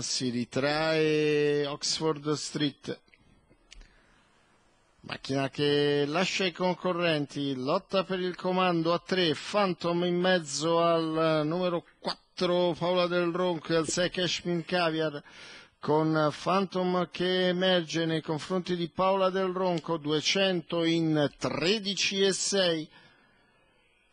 si ritrae Oxford Street. Macchina che lascia i concorrenti, lotta per il comando a 3, Phantom in mezzo al eh, numero 4 Paola del Ronco e al 6 Cashmin Caviar con Phantom che emerge nei confronti di Paola del Ronco 200 in 13 e 6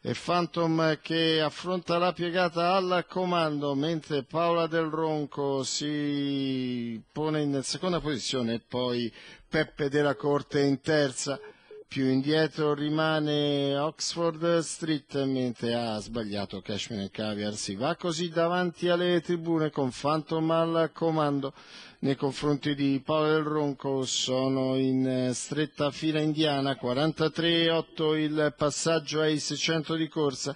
e Phantom che affronta la piegata al comando mentre Paola Del Ronco si pone in seconda posizione e poi Peppe della Corte in terza più indietro rimane Oxford, Street mentre ha sbagliato Cashman e Caviar, si va così davanti alle tribune con Phantom al comando nei confronti di Paolo del Ronco, sono in eh, stretta fila indiana, 43-8 il passaggio ai 600 di corsa,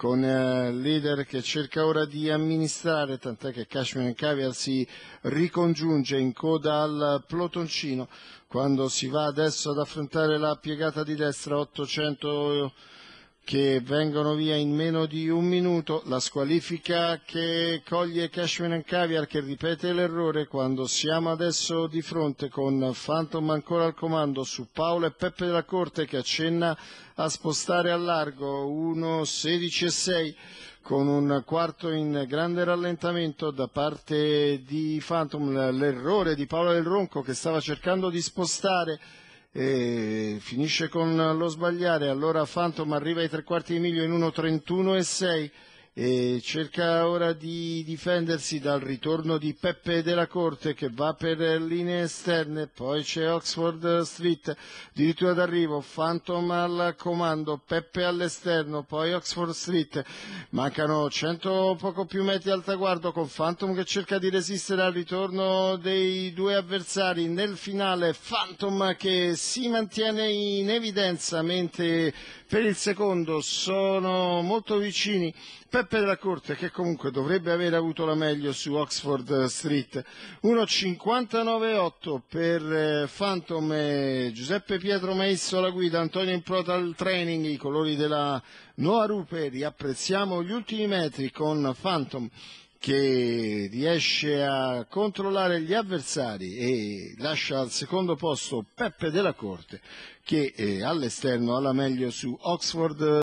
con eh, leader che cerca ora di amministrare, tant'è che Cashman Caviar si ricongiunge in coda al plotoncino quando si va adesso ad affrontare la piegata di destra 800 che vengono via in meno di un minuto, la squalifica che coglie Cashman Caviar che ripete l'errore quando siamo adesso di fronte con Phantom ancora al comando su Paolo e Peppe della Corte che accenna a spostare a largo 1 con un quarto in grande rallentamento da parte di Phantom, l'errore di Paolo del Ronco che stava cercando di spostare e finisce con lo sbagliare, allora Phantom arriva ai tre quarti di miglio in 1.31 e 6, e cerca ora di difendersi dal ritorno di Peppe della Corte che va per linee esterne, poi c'è Oxford Street, addirittura d'arrivo, Phantom al comando, Peppe all'esterno, poi Oxford Street, mancano 100 poco più metri al traguardo con Phantom che cerca di resistere al ritorno dei due avversari, nel finale Phantom che si mantiene in evidenza mentre per il secondo sono molto vicini. Per 7 della Corte, che comunque dovrebbe aver avuto la meglio su Oxford eh, Street, 1.59.8 per eh, Phantom e Giuseppe Pietro Maisso alla guida, Antonio Improta al training, i colori della Noa Rupe, riapprezziamo gli ultimi metri con Phantom che riesce a controllare gli avversari e lascia al secondo posto Peppe della Corte che eh, all'esterno alla meglio su Oxford